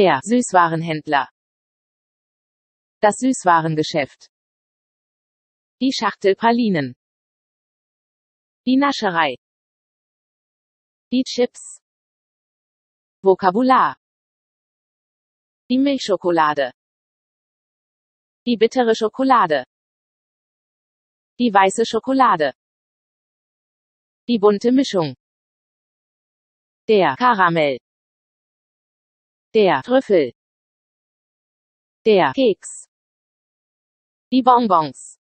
Der Süßwarenhändler. Das Süßwarengeschäft. Die Schachtel Pralinen. Die Nascherei. Die Chips. Vokabular. Die Milchschokolade. Die bittere Schokolade. Die weiße Schokolade. Die bunte Mischung. Der Karamell der Trüffel, der Keks, die Bonbons.